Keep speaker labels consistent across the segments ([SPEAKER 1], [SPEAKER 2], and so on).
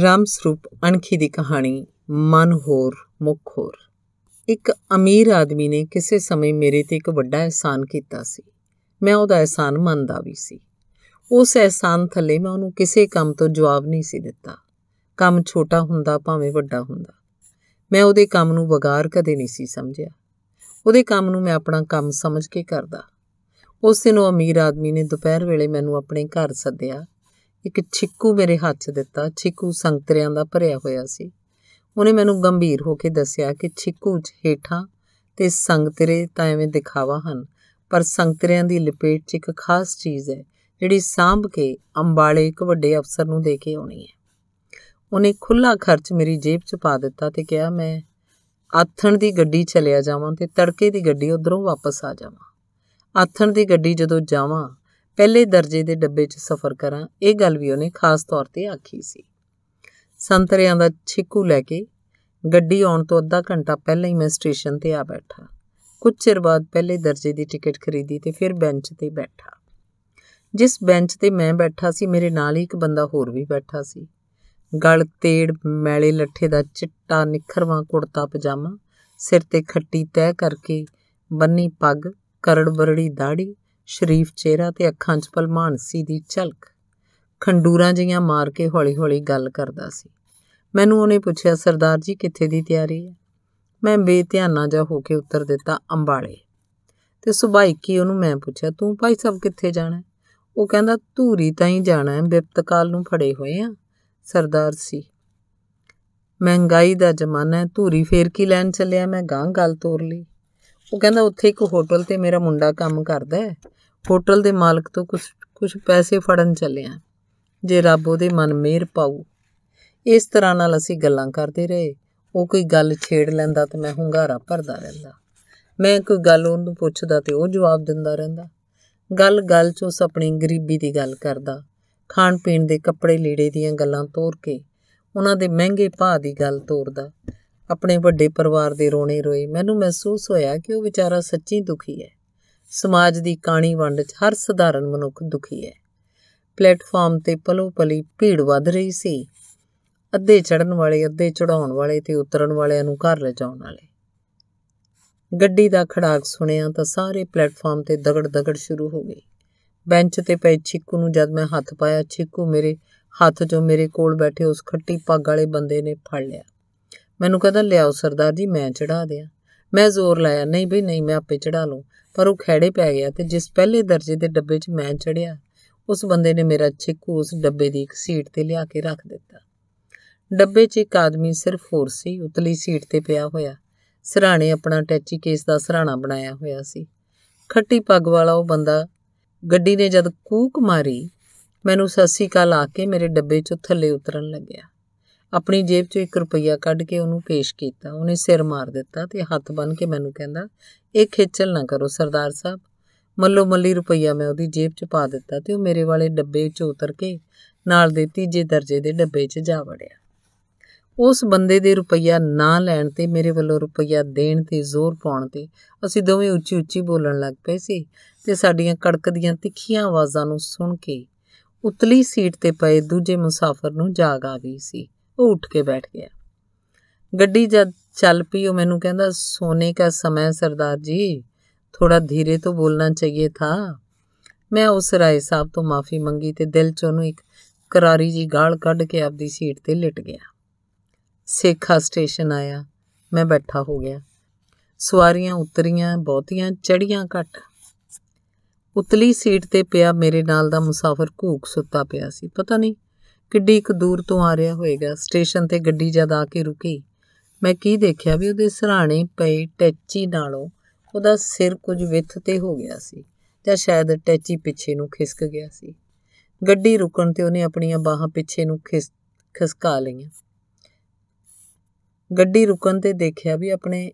[SPEAKER 1] ਰਾਮ ਸਰੂਪ ਅਣਖੀ ਦੀ ਕਹਾਣੀ ਮਨ ਹੋਰ ਮੁਖ ਹੋਰ ਇੱਕ ਅਮੀਰ ਆਦਮੀ ਨੇ ਕਿਸੇ ਸਮੇਂ ਮੇਰੇ ਤੇ ਇੱਕ ਵੱਡਾ ਇਹਸਾਨ ਕੀਤਾ ਸੀ ਮੈਂ ਉਹਦਾ ਇਹਸਾਨ ਮੰਨਦਾ ਵੀ ਸੀ ਉਸ ਇਹਸਾਨ ਥੱਲੇ ਮੈਂ ਉਹਨੂੰ ਕਿਸੇ ਕੰਮ ਤੋਂ ਜਵਾਬ ਨਹੀਂ ਸੀ ਦਿੱਤਾ ਕੰਮ ਛੋਟਾ ਹੁੰਦਾ ਭਾਵੇਂ ਵੱਡਾ ਹੁੰਦਾ ਮੈਂ ਉਹਦੇ ਕੰਮ ਨੂੰ ਵਗਾਰ ਕਦੇ ਨਹੀਂ ਸੀ ਸਮਝਿਆ ਉਹਦੇ ਕੰਮ ਨੂੰ ਮੈਂ ਆਪਣਾ ਕੰਮ ਸਮਝ ਕੇ ਕਰਦਾ ਉਸ ਦਿਨ ਉਹ ਅਮੀਰ ਆਦਮੀ ਨੇ ਦੁਪਹਿਰ ਵੇਲੇ ਮੈਨੂੰ ਆਪਣੇ ਘਰ ਸੱਦਿਆ ਇੱਕ ਛਿੱਕੂ ਮੇਰੇ ਹੱਥ 'ਚ ਦਿੱਤਾ ਛਿੱਕੂ ਸੰਤਰਿਆਂ ਦਾ ਭਰਿਆ ਹੋਇਆ ਸੀ ਉਹਨੇ ਮੈਨੂੰ ਗੰਭੀਰ ਹੋ ਕੇ ਦੱਸਿਆ ਕਿ ਛਿੱਕੂ 'ਚ ਹੀਠਾਂ ਤੇ ਸੰਗਤਰੇ ਤਾਂ ਐਵੇਂ ਦਿਖਾਵਾ ਹਨ ਪਰ ਸੰਗਤਰਿਆਂ ਦੀ ਲਪੇਟ 'ਚ ਇੱਕ ਖਾਸ ਚੀਜ਼ ਹੈ ਜਿਹੜੀ ਸਾਂਭ ਕੇ ਅੰਬਾਲੇ ਇੱਕ ਵੱਡੇ ਅਫਸਰ ਨੂੰ ਦੇ ਕੇ ਆਉਣੀ ਹੈ ਉਹਨੇ ਖੁੱਲਾ ਖਰਚ ਮੇਰੀ ਜੇਬ 'ਚ ਪਾ ਦਿੱਤਾ ਤੇ ਕਿਹਾ ਮੈਂ ਆਥਣ ਦੀ ਗੱਡੀ ਚਲਿਆ ਜਾਵਾਂ ਤੇ ਤੜਕੇ ਦੀ ਗੱਡੀ ਉਧਰੋਂ ਵਾਪਸ ਆ ਜਾਵਾਂ ਆਥਣ ਦੀ ਗੱਡੀ ਜਦੋਂ ਜਾਵਾਂ ਪਹਿਲੇ ਦਰਜੇ ਦੇ ਡੱਬੇ 'ਚ ਸਫ਼ਰ ਕਰਾਂ ਇਹ ਗੱਲ ਵੀ ਉਹਨੇ ਖਾਸ ਤੌਰ ਤੇ ਆਖੀ ਸੀ ਸੰਤਰਿਆਂ ਦਾ ਛਿੱਕੂ ਲੈ ਕੇ ਗੱਡੀ ਆਉਣ ਤੋਂ ਅੱਧਾ ਘੰਟਾ ਪਹਿਲਾਂ ਹੀ ਮੈਂ ਸਟੇਸ਼ਨ ਤੇ ਆ ਬੈਠਾ ਕੁਝ ਚਿਰ ਬਾਅਦ ਪਹਿਲੇ ਦਰਜੇ ਦੀ ਟਿਕਟ ਖਰੀਦੀ ਤੇ ਫਿਰ ਬੈਂਚ ਤੇ ਬੈਠਾ ਜਿਸ ਬੈਂਚ ਤੇ ਮੈਂ ਬੈਠਾ ਸੀ ਮੇਰੇ ਨਾਲ ਹੀ ਇੱਕ ਬੰਦਾ ਹੋਰ ਵੀ ਬੈਠਾ ਸੀ ਗਲ ਤੇੜ ਮੈਲੇ ਲੱਠੇ ਦਾ ਚਿੱਟਾ ਨਿਖਰਵਾ ਕੁੜਤਾ ਪਜਾਮਾ ਸਿਰ ਤੇ ਖੱਟੀ ਤੈਅ ਕਰਕੇ ਬੰਨੀ ਪੱਗ ਕਰੜ ਬਰੜੀ ਦਾੜੀ ਸ਼ਰੀਫ ਚਿਹਰਾ ਤੇ ਅੱਖਾਂ 'ਚ ਭਲਮਾਨਸੀ ਦੀ ਝਲਕ ਖੰਡੂਰਾਂ ਜੀਆਂ ਮਾਰ ਕੇ ਹੌਲੀ-ਹੌਲੀ ਗੱਲ ਕਰਦਾ ਸੀ ਮੈਨੂੰ ਉਹਨੇ ਪੁੱਛਿਆ ਸਰਦਾਰ ਜੀ ਕਿੱਥੇ ਦੀ ਤਿਆਰੀ ਹੈ ਮੈਂ ਬੇਧਿਆਨਾ ਜਾ ਹੋ ਕੇ ਉੱਤਰ ਦਿੱਤਾ ਅੰਬਾਲੇ ਤੇ ਸੁਭਾਈ ਕੀ ਉਹਨੂੰ ਮੈਂ ਪੁੱਛਿਆ ਤੂੰ ਭਾਈ ਸਾਹਿਬ ਕਿੱਥੇ ਜਾਣਾ ਉਹ ਕਹਿੰਦਾ ਧੂਰੀ ਤਾਂ ਹੀ ਜਾਣਾ ਹੈ ਬਿਪਤਕਾਲ ਨੂੰ ਫੜੇ ਹੋਏ ਆ ਸਰਦਾਰ ਸੀ ਮਹਿੰਗਾਈ ਦਾ ਜ਼ਮਾਨਾ ਹੈ ਧੂਰੀ ਫੇਰ ਕੀ ਲੈਣ ਚੱਲਿਆ ਮੈਂ ਗਾਂ ਗੱਲ ਤੋਰ ਲਈ ਉਹ ਕਹਿੰਦਾ ਉੱਥੇ ਇੱਕ ਹੋਟਲ ਤੇ ਮੇਰਾ ਮੁੰਡਾ ਕੰਮ ਕਰਦਾ ਹੈ ਹੋਟਲ ਦੇ ਮਾਲਕ ਤੋਂ ਕੁਝ ਕੁਝ ਪੈਸੇ ਫੜਨ ਚੱਲਿਆ ਜੇ ਰੱਬ ਉਹਦੇ ਮਨ ਮੇਰ ਪਾਊ ਇਸ ਤਰ੍ਹਾਂ ਨਾਲ ਅਸੀਂ ਗੱਲਾਂ ਕਰਦੇ ਰਹੇ ਉਹ ਕੋਈ ਗੱਲ ਛੇੜ ਲੈਂਦਾ ਤੇ ਮੈਂ ਹੁੰਗਾਰਾ ਭਰਦਾ ਰਹਿੰਦਾ ਮੈਂ ਕੋਈ ਗੱਲ ਉਹਨੂੰ ਪੁੱਛਦਾ ਤੇ ਉਹ ਜਵਾਬ ਦਿੰਦਾ ਰਹਿੰਦਾ ਗੱਲ ਗੱਲ 'ਚ ਉਸ ਆਪਣੀ ਗਰੀਬੀ ਦੀ ਗੱਲ ਕਰਦਾ ਖਾਣ ਪੀਣ ਦੇ ਕੱਪੜੇ ਲੀੜੇ ਦੀਆਂ ਗੱਲਾਂ ਤੋਰ ਕੇ ਉਹਨਾਂ ਦੇ ਮਹਿੰਗੇ ਭਾਅ ਦੀ ਗੱਲ ਤੋਰਦਾ ਆਪਣੇ ਵੱਡੇ ਪਰਿਵਾਰ ਦੇ ਰੋਣੇ ਰੋਏ ਮੈਨੂੰ ਮਹਿਸੂਸ ਹੋਇਆ ਕਿ ਉਹ ਵਿਚਾਰਾ ਸੱਚੀ ਦੁਖੀ ਹੈ ਸਮਾਜ ਦੀ ਕਾਣੀ ਵੰਡ 'ਚ ਹਰ ਸਧਾਰਨ ਮਨੁੱਖ ਦੁਖੀ ਹੈ ਪਲੇਟਫਾਰਮ ਤੇ ਪਲੋ ਪਲੀ ਭੀੜ ਵੱਧ ਰਹੀ ਸੀ ਅੱਧੇ ਚੜਨ ਵਾਲੇ ਅੱਧੇ ਚੜਾਉਣ ਵਾਲੇ ਤੇ ਉਤਰਨ ਵਾਲਿਆਂ ਨੂੰ ਘਰ ਲਿਜਾਉਣ ਵਾਲੇ ਗੱਡੀ ਦਾ ਖੜਾਕ ਸੁਣਿਆ ਤਾਂ ਸਾਰੇ ਪਲੇਟਫਾਰਮ ਤੇ ਦਗੜ ਦਗੜ ਸ਼ੁਰੂ ਹੋ ਗਈ ਬੈਂਚ ਤੇ ਪਏ ਛਿੱਕੂ ਨੂੰ ਜਦ ਮੈਂ ਹੱਥ ਪਾਇਆ ਛਿੱਕੂ ਮੇਰੇ ਹੱਥ 'ਚੋਂ ਮੇਰੇ ਕੋਲ ਬੈਠੇ ਉਸ ਖੱਟੀ ਪੱਗ ਵਾਲੇ ਬੰਦੇ ਨੇ ਫੜ ਲਿਆ ਮੈਨੂੰ ਕਹਿੰਦਾ ਲਿਆਓ ਸਰਦਾਰ ਜੀ ਮੈਂ ਚੜਾ ਦਿਆਂ ਮੈਂ ਜ਼ੋਰ ਲਾਇਆ ਨਹੀਂ ਬਈ ਨਹੀਂ ਮੈਂ ਆਪੇ ਚੜਾ ਲਵਾਂ ਪਰ ਉਹ ਖੜੇ ਪੈ ਗਿਆ ਤੇ ਜਿਸ ਪਹਿਲੇ ਦਰਜੇ ਦੇ ਡੱਬੇ 'ਚ ਮੈਂ ਚੜਿਆ ਉਸ ਬੰਦੇ ਨੇ ਮੇਰਾ ਛਿੱਕੂ ਉਸ ਡੱਬੇ ਦੀ ਇੱਕ ਸੀਟ ਤੇ ਲਿਆ ਕੇ ਰੱਖ ਦਿੱਤਾ ਡੱਬੇ 'ਚ ਇੱਕ ਆਦਮੀ ਸਿਰਫ ਹੋਰ ਸੀ ਉਤਲੀ ਸੀਟ ਤੇ ਪਿਆ ਹੋਇਆ ਸਰਾਣੇ ਆਪਣਾ ਟੈਚੀ ਕੇਸ ਦਾ ਸਰਾਣਾ ਬਣਾਇਆ ਹੋਇਆ ਸੀ ਖੱਟੀ ਪੱਗ ਵਾਲਾ ਉਹ ਬੰਦਾ ਗੱਡੀ ਨੇ ਜਦ ਕੂਕ ਮਾਰੀ ਮੈਨੂੰ ਸੱਸੀ ਕਾ ਲਾ ਕੇ ਮੇਰੇ ਡੱਬੇ 'ਚੋਂ ਥੱਲੇ ਉਤਰਨ ਲੱਗਿਆ ਆਪਣੀ ਜੇਬ 'ਚੋਂ 1 ਰੁਪਈਆ ਕੱਢ ਕੇ ਉਹਨੂੰ ਪੇਸ਼ ਕੀਤਾ ਉਹਨੇ ਸਿਰ ਮਾਰ ਦਿੱਤਾ ਤੇ ਹੱਥ ਬੰਨ ਕੇ ਮੈਨੂੰ ਕਹਿੰਦਾ ਇਹ ਖੇਚਲ ਨਾ ਕਰੋ ਸਰਦਾਰ ਸਾਹਿਬ ਮੱਲੋ ਮੱਲੀ ਰੁਪਈਆ ਮੈਂ ਉਹਦੀ ਜੇਬ 'ਚ ਪਾ ਦਿੱਤਾ ਤੇ ਉਹ ਮੇਰੇ ਵਾਲੇ ਡੱਬੇ 'ਚ ਉਤਰ ਕੇ ਨਾਲ ਦੇ ਤੀਜੇ ਦਰਜੇ ਦੇ ਡੱਬੇ 'ਚ ਜਾ ਵੜਿਆ ਉਸ ਬੰਦੇ ਦੇ ਰੁਪਈਆ ਨਾ ਲੈਣ ਤੇ ਮੇਰੇ ਵੱਲੋਂ ਰੁਪਈਆ ਦੇਣ ਤੇ ਜ਼ੋਰ ਪਾਉਣ ਤੇ ਅਸੀਂ ਦੋਵੇਂ ਉੱਚੀ ਉੱਚੀ ਬੋਲਣ ਲੱਗ ਪਏ ਸੀ ਤੇ ਸਾਡੀਆਂ ਕੜਕਦੀਆਂ ਤਿੱਖੀਆਂ ਆਵਾਜ਼ਾਂ ਨੂੰ ਸੁਣ ਕੇ ਉਤਲੀ ਸੀਟ ਤੇ ਪਏ ਦੂਜੇ ਮੁਸਾਫਰ ਨੂੰ ਜਾਗ ਆ ਗਈ ਸੀ ਉਹ ਉੱਠ ਕੇ ਬੈਠ ਗਿਆ ਗੱਡੀ ਜਦ ਚੱਲ ਪਈ ਉਹ ਮੈਨੂੰ ਕਹਿੰਦਾ ਸੋਨੇ ਦਾ ਸਮਾਂ ਸਰਦਾਰ ਜੀ ਥੋੜਾ ਧੀਰੇ ਤੋਂ ਬੋਲਣਾ ਚਾਹੀਏ ਥਾ ਮੈਂ ਉਸ ਰਾਏ ਸਾਹਿਬ ਤੋਂ ਮਾਫੀ ਮੰਗੀ ਤੇ ਦਿਲ 'ਚ ਉਹਨੂੰ ਇੱਕ ਕਰਾਰੀ ਜੀ ਗਾਲ ਕੱਢ ਕੇ ਆਪਦੀ ਸੀਟ ਤੇ ਲਿਟ ਗਿਆ ਸੇਖਾ ਸਟੇਸ਼ਨ ਆਇਆ ਮੈਂ ਬੈਠਾ ਹੋ ਗਿਆ ਸਵਾਰੀਆਂ ਉਤਰੀਆਂ ਬਹੁਤੀਆਂ ਚੜੀਆਂ ਘਟ ਉਤਲੀ ਸੀਟ ਤੇ ਪਿਆ ਮੇਰੇ ਨਾਲ ਦਾ ਮੁਸਾਫਰ ਘੂਕ ਸੁੱਤਾ ਪਿਆ ਸੀ ਪਤਾ ਨਹੀਂ ਕਿੱਡੀ ਇੱਕ ਦੂਰ ਤੋਂ ਆ ਰਿਹਾ ਹੋਵੇਗਾ ਸਟੇਸ਼ਨ ਤੇ ਗੱਡੀ ਜਦ ਆ ਕੇ ਰੁਕੀ ਮੈਂ ਕੀ ਦੇਖਿਆ ਵੀ ਉਹਦੇ ਸਰਾਣੇ ਪਈ ਟੈਚੀ ਨਾਲੋਂ ਉਹਦਾ ਸਿਰ ਕੁਝ ਵਿੱਥ ਤੇ ਹੋ ਗਿਆ ਸੀ ਜਾਂ ਸ਼ਾਇਦ ਟੈਚੀ ਪਿੱਛੇ ਨੂੰ ਖਿਸਕ ਗਿਆ ਸੀ ਗੱਡੀ ਰੁਕਣ ਤੇ ਉਹਨੇ ਆਪਣੀਆਂ ਬਾਹਾਂ ਪਿੱਛੇ ਨੂੰ ਖਿਸ ਖਿਸਕਾ ਲਈਆਂ ਗੱਡੀ ਰੁਕਣ ਤੇ ਦੇਖਿਆ ਵੀ ਆਪਣੇ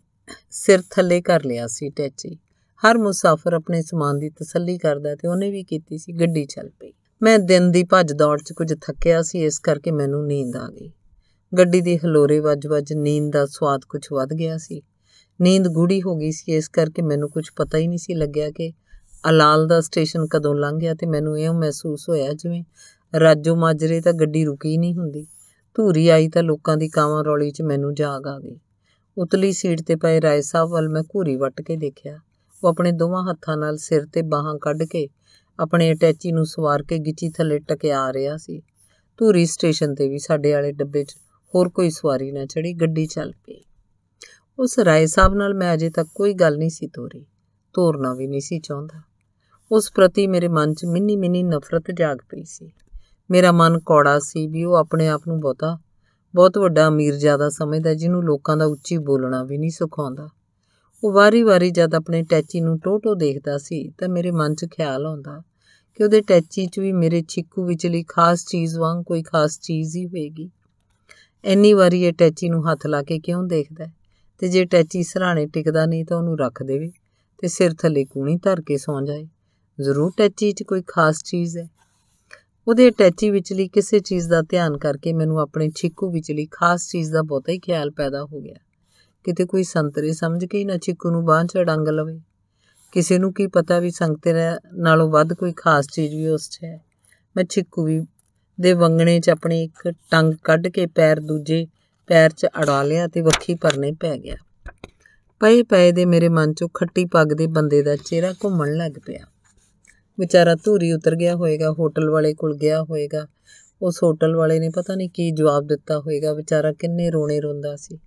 [SPEAKER 1] ਸਿਰ ਥੱਲੇ ਕਰ ਲਿਆ ਸੀ ਟੈਚੀ ਹਰ ਮੁਸਾਫਰ ਆਪਣੇ ਸਮਾਨ ਦੀ ਤਸੱਲੀ ਕਰਦਾ ਤੇ ਉਹਨੇ ਵੀ ਕੀਤੀ ਸੀ ਗੱਡੀ ਚੱਲ ਪਈ ਮੈਂ ਦਿਨ ਦੀ ਭੱਜ ਦੌੜ 'ਚ ਕੁਝ ਥੱਕਿਆ ਸੀ ਇਸ ਕਰਕੇ ਮੈਨੂੰ ਨੀਂਦ ਆ ਗਈ ਗੱਡੀ ਦੀ ਹਲੋਰੇ ਵੱਜ-ਵੱਜ ਨੀਂਦ ਦਾ ਸਵਾਦ ਕੁਝ ਵੱਧ ਗਿਆ ਸੀ ਨੀਂਦ ਗੂੜੀ ਹੋ ਗਈ ਸੀ ਇਸ ਕਰਕੇ ਮੈਨੂੰ ਕੁਝ ਪਤਾ ਹੀ ਨਹੀਂ ਸੀ ਲੱਗਿਆ ਕਿ ਅਲਾਲ ਦਾ ਸਟੇਸ਼ਨ ਕਦੋਂ ਲੰਘ ਗਿਆ ਤੇ ਮੈਨੂੰ ਇਹ ਮਹਿਸੂਸ ਹੋਇਆ ਜਿਵੇਂ ਰਾਜੋ ਮਾਜਰੇ ਤਾਂ ਗੱਡੀ ਰੁਕੀ ਨਹੀਂ ਹੁੰਦੀ ਧੂਰੀ ਆਈ ਤਾਂ ਲੋਕਾਂ ਦੀ ਕਾਵਾਂ ਰੌਲੀ 'ਚ ਮੈਨੂੰ ਜਾਗ ਆ ਗਈ ਉਤਲੀ ਸੀਟ ਤੇ ਪਏ ਰਾਏ ਸਾਹਿਬ ਵੱਲ ਮੈਂ ਘੂਰੀ ਵੱਟ ਕੇ ਦੇਖਿਆ ਉਹ ਆਪਣੇ ਦੋਵਾਂ ਹੱਥਾਂ ਨਾਲ ਸਿਰ ਤੇ ਬਾਹਾਂ ਕੱਢ ਕੇ ਆਪਣੇ ਅਟੈਚੀ ਨੂੰ ਸਵਾਰ ਕੇ ਗਿੱਚੀ ਥੱਲੇ ਟਕਿਆ ਆ ਰਿਹਾ ਸੀ ਧੂਰੀ ਸਟੇਸ਼ਨ ਤੇ ਵੀ ਸਾਡੇ ਵਾਲੇ ਡੱਬੇ 'ਚ ਹੋਰ ਕੋਈ ਸਵਾਰੀ ਨਾ ਚੜੀ ਗੱਡੀ ਚੱਲ ਪਈ ਉਸ ਰਾਏ ਸਾਹਿਬ ਨਾਲ ਮੈਂ ਅਜੇ ਤੱਕ ਕੋਈ ਗੱਲ ਨਹੀਂ ਸੀ ਤੋਰੀ ਤੋਰਨਾ ਵੀ ਨਹੀਂ ਸੀ ਚਾਹੁੰਦਾ ਉਸ ਪ੍ਰਤੀ ਮੇਰੇ ਮਨ 'ਚ ਮਿੰਨੀ ਮਿੰਨੀ ਨਫ਼ਰਤ ਜਾਗ ਪਈ ਸੀ ਮੇਰਾ ਮਨ ਕੌੜਾ ਸੀ ਵੀ ਉਹ ਆਪਣੇ ਆਪ ਨੂੰ ਬਹੁਤਾ ਬਹੁਤ ਵੱਡਾ ਅਮੀਰ ਜ਼ਿਆਦਾ ਸਮਝਦਾ ਜਿਹਨੂੰ ਲੋਕਾਂ ਦਾ ਉੱਚੀ ਬੋਲਣਾ ਵੀ ਨਹੀਂ ਸੁਖਾਉਂਦਾ ਉਹ ਵਾਰੀ-ਵਾਰੀ ਜਦ ਆਪਣੇ ਟੈਚੀ ਨੂੰ ਟੋਟੋ ਦੇਖਦਾ ਸੀ ਤਾਂ ਮੇਰੇ ਮਨ 'ਚ ਖਿਆਲ ਆਉਂਦਾ ਕਿ ਉਹਦੇ ਟੈਚੀ 'ਚ ਵੀ ਮੇਰੇ ਚਿੱਕੂ ਵਿਚਲੀ ਖਾਸ ਚੀਜ਼ ਵਾਂਗ ਕੋਈ ਖਾਸ ਚੀਜ਼ ਹੀ ਹੋਏਗੀ ਐਨੀ ਵਾਰੀ ਇਹ ਟੈਚੀ ਨੂੰ ਹੱਥ ਲਾ ਕੇ ਕਿਉਂ ਦੇਖਦਾ ਤੇ ਜੇ ਟੈਚੀ ਸਰਾਣੇ ਟਿਕਦਾ ਨਹੀਂ ਤਾਂ ਉਹਨੂੰ ਰੱਖ ਦੇਵੇ ਤੇ ਸਿਰ ਥੱਲੇ ਕੂਣੀ ਧਰ ਕੇ ਸੌਂ ਜਾਏ ਜ਼ਰੂਰ ਟੈਚੀ 'ਚ ਕੋਈ ਖਾਸ ਚੀਜ਼ ਹੈ ਉਹਦੇ ਟੈਚੀ ਵਿਚਲੀ ਕਿਸੇ ਚੀਜ਼ ਦਾ ਧਿਆਨ ਕਰਕੇ ਮੈਨੂੰ ਆਪਣੇ ਚਿੱਕੂ ਵਿਚਲੀ ਖਾਸ ਚੀਜ਼ ਦਾ ਬਹੁਤਾ ਹੀ ਖਿਆਲ ਪੈਦਾ ਹੋ ਗਿਆ ਕਿਤੇ ਕੋਈ ਸੰਤਰੇ ਸਮਝ ਕੇ ਹੀ ਨਾ ਚਿੱਕੂ ਨੂੰ ਬਾਹਾਂ 'ਚ ਡੰਗ ਲਵੇ ਕਿਸੇ ਨੂੰ ਕੀ ਪਤਾ ਵੀ ਸੰਤਰੇ ਨਾਲੋਂ ਵੱਧ ਕੋਈ ਖਾਸ ਚੀਜ਼ ਵੀ ਉਸ 'ਚ ਹੈ ਮੈਂ ਚਿੱਕੂ ਵੀ ਦੇ ਵੰਗਣੇ 'ਚ ਆਪਣੀ ਇੱਕ ਟੰਗ ਕੱਢ ਕੇ ਪੈਰ ਦੂਜੇ ਪੈਰ 'ਚ ਅੜਾ ਲਿਆ ਤੇ ਵੱਖੀ ਪਰਨੇ ਪੈ ਗਿਆ ਪਏ ਪਏ ਦੇ ਮੇਰੇ ਮਨ 'ਚੋਂ ਖੱਟੀ ਪੱਗ ਦੇ ਬੰਦੇ ਦਾ ਚਿਹਰਾ ਘੁੰਮਣ ਲੱਗ ਪਿਆ ਵਿਚਾਰਾ ਧੂਰੀ ਉਤਰ ਗਿਆ ਹੋਵੇਗਾ ਹੋਟਲ ਵਾਲੇ ਕੋਲ ਗਿਆ ਹੋਵੇਗਾ ਉਸ ਹੋਟਲ ਵਾਲੇ ਨੇ ਪਤਾ ਨਹੀਂ ਕੀ ਜਵਾਬ ਦਿੱਤਾ ਹੋਵੇਗਾ ਵਿਚਾਰਾ ਕਿੰਨੇ ਰੋਣੇ ਰੋਂਦਾ ਸੀ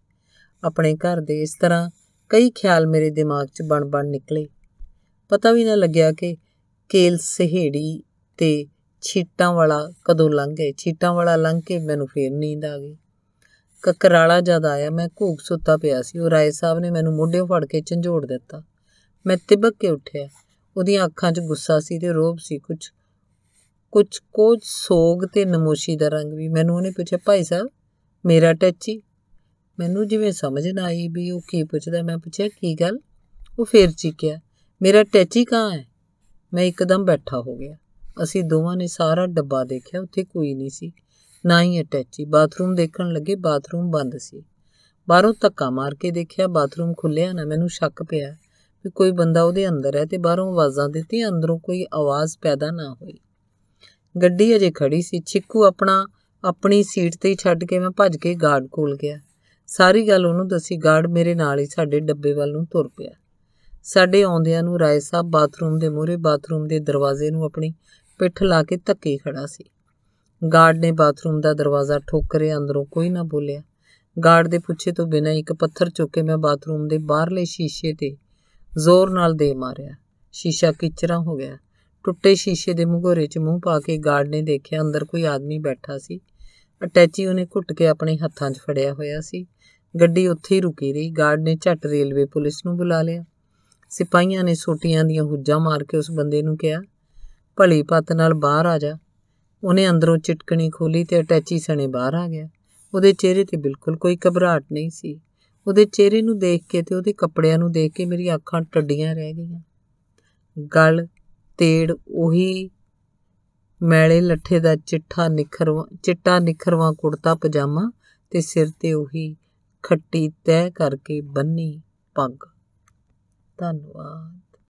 [SPEAKER 1] ਆਪਣੇ ਘਰ ਦੇ ਇਸ ਤਰ੍ਹਾਂ ਕਈ ਖਿਆਲ ਮੇਰੇ ਦਿਮਾਗ 'ਚ ਬਣ-ਬਣ ਨਿਕਲੇ ਪਤਾ ਵੀ ਨਾ ਲੱਗਿਆ ਕਿ ਕੇਲ ਸਹੇੜੀ ਤੇ ਛੀਟਾਂ ਵਾਲਾ ਕਦੋਂ ਲੰਘ ਗਏ ਛੀਟਾਂ ਵਾਲਾ ਲੰਘ ਕੇ ਮੈਨੂੰ ਫੇਰ ਨੀਂਦ ਆ ਗਈ ਕਕਰਾਲਾ ਜਦ ਆਇਆ ਮੈਂ ਘੂਕ ਸੁੱਤਾ ਪਿਆ ਸੀ ਉਹ ਰਾਏ ਸਾਹਿਬ ਨੇ ਮੈਨੂੰ ਮੋਢਿਓਂ ਫੜ ਕੇ ਝੰਜੋੜ ਦਿੱਤਾ ਮੈਂ ਤਿਬਕ ਕੇ ਉੱਠਿਆ ਉਹਦੀਆਂ ਅੱਖਾਂ 'ਚ ਗੁੱਸਾ ਸੀ ਤੇ ਰੋਬ ਸੀ ਕੁਝ ਕੁਝ ਕੋਝ ਸੋਗ ਤੇ ਨਮੋਸ਼ੀ ਦਾ ਰੰਗ ਵੀ ਮੈਨੂੰ ਉਹਨੇ ਪੁੱਛਿਆ ਭਾਈ ਸਾਹਿਬ ਮੇਰਾ ਟੱਚੀ ਮੈਨੂੰ ਜਿਵੇਂ ਸਮਝ ਨਾ ਆਈ ਵੀ ਉਹ ਕੀ ਪੁੱਛਦਾ ਮੈਂ ਪੁੱਛਿਆ ਕੀ ਗੱਲ ਉਹ ਫੇਰ ਚੀਕਿਆ ਮੇਰਾ ਟੈਚੀ ਕਹਾਂ ਹੈ ਮੈਂ ਇੱਕਦਮ ਬੈਠਾ ਹੋ ਗਿਆ ਅਸੀਂ ਦੋਵਾਂ ਨੇ ਸਾਰਾ ਡੱਬਾ ਦੇਖਿਆ ਉੱਥੇ ਕੋਈ ਨਹੀਂ ਸੀ ਨਾ ਹੀ ਅਟੈਚੀ ਬਾਥਰੂਮ ਦੇਖਣ ਲੱਗੇ ਬਾਥਰੂਮ ਬੰਦ ਸੀ ਬਾਹਰੋਂ ਧੱਕਾ ਮਾਰ ਕੇ ਦੇਖਿਆ ਬਾਥਰੂਮ ਖੁੱਲਿਆ ਨਾ ਮੈਨੂੰ ਸ਼ੱਕ ਪਿਆ ਕਿ ਕੋਈ ਬੰਦਾ ਉਹਦੇ ਅੰਦਰ ਹੈ ਤੇ ਬਾਹਰੋਂ ਆਵਾਜ਼ਾਂ ਦਿੱਤੀਆਂ ਅੰਦਰੋਂ ਕੋਈ ਆਵਾਜ਼ ਪੈਦਾ ਨਾ ਹੋਈ ਗੱਡੀ ਅਜੇ ਖੜੀ ਸੀ ਛਿੱਕੂ ਆਪਣਾ ਆਪਣੀ ਸੀਟ ਤੇ ਛੱਡ ਕੇ ਮੈਂ ਭੱਜ ਕੇ ਗਾਰਡ ਕੋਲ ਗਿਆ ਸਾਰੀ ਗੱਲ ਉਹਨੂੰ ਦੱਸੀ ਗਾਰਡ ਮੇਰੇ ਨਾਲ ਹੀ ਸਾਡੇ ਡੱਬੇ ਵੱਲ ਨੂੰ ਤੁਰ ਪਿਆ ਸਾਡੇ ਆਉਂਦਿਆਂ ਨੂੰ ਰਾਏ ਸਾਹਿਬ ਬਾਥਰੂਮ ਦੇ ਮੂਹਰੇ ਬਾਥਰੂਮ ਦੇ ਦਰਵਾਜ਼ੇ ਨੂੰ ਆਪਣੀ ਪਿੱਠ ਲਾ ਕੇ ਧੱਕੇ ਖੜਾ ਸੀ ਗਾਰਡ ਨੇ ਬਾਥਰੂਮ ਦਾ ਦਰਵਾਜ਼ਾ ਠੋਕਰੇ ਅੰਦਰੋਂ ਕੋਈ ਨਾ ਬੋਲਿਆ ਗਾਰਡ ਦੇ ਪੁੱਛੇ ਤੋਂ ਬਿਨਾਂ ਇੱਕ ਪੱਥਰ ਚੁੱਕ ਕੇ ਮੈਂ ਬਾਥਰੂਮ ਦੇ ਬਾਹਰਲੇ ਸ਼ੀਸ਼ੇ ਤੇ ਜ਼ੋਰ ਨਾਲ ਦੇ ਮਾਰਿਆ ਸ਼ੀਸ਼ਾ ਕਿਚਰਾ ਹੋ ਗਿਆ ਟੁੱਟੇ ਸ਼ੀਸ਼ੇ ਦੇ ਮੂਹਰੇ 'ਚ ਮੂੰਹ ਪਾ ਕੇ ਗਾਰਡ ਨੇ ਦੇਖਿਆ ਅੰਦਰ ਕੋਈ ਆਦਮੀ ਬੈਠਾ ਸੀ ਅਟੈਚੀ ਉਹਨੇ ਘੁੱਟ ਕੇ ਆਪਣੇ ਹੱਥਾਂ 'ਚ ਫੜਿਆ ਹੋਇਆ ਸੀ ਗੱਡੀ ਉੱਥੇ ਹੀ ਰੁਕੀ ਰਹੀ ਗਾਰਡ ਨੇ ਛੱਟ ਰੇਲਵੇ ਪੁਲਿਸ ਨੂੰ ਬੁਲਾ ਲਿਆ ਸਿਪਾਹੀਆਂ ਨੇ ਸੋਟੀਆਂ ਦੀਆਂ ਹੁੱਜਾਂ ਮਾਰ ਕੇ ਉਸ ਬੰਦੇ ਨੂੰ ਕਿਹਾ ਭਲੀ ਪੱਤ ਨਾਲ ਬਾਹਰ ਆ ਜਾ ਉਹਨੇ ਅੰਦਰੋਂ ਚਿਟਕਣੀ ਖੋਲੀ ਤੇ ਅਟੈਚੀ ਸਣੇ ਬਾਹਰ ਆ ਗਿਆ ਉਹਦੇ ਚਿਹਰੇ ਤੇ ਬਿਲਕੁਲ ਕੋਈ ਘਬਰਾਹਟ ਨਹੀਂ ਸੀ ਉਹਦੇ ਚਿਹਰੇ ਨੂੰ ਦੇਖ ਕੇ ਤੇ ਉਹਦੇ ਕੱਪੜਿਆਂ ਨੂੰ ਦੇਖ ਕੇ ਮੇਰੀ ਅੱਖਾਂ ਟੱਡੀਆਂ ਰਹਿ ਗਈਆਂ ਗਲ ਤੇੜ ਉਹੀ ਮੈਲੇ ਲੱਠੇ ਦਾ ਚਿੱਠਾ ਨਿਖਰਵਾ ਚਿੱਟਾ ਨਿਖਰਵਾ ਕੁੜਤਾ ਪਜਾਮਾ ਤੇ ਸਿਰ ਤੇ ਉਹੀ ਖੱਟੀ ਤੈ ਕਰਕੇ ਬੰਨੀ ਪੱਗ ਧੰਨਵਾਦ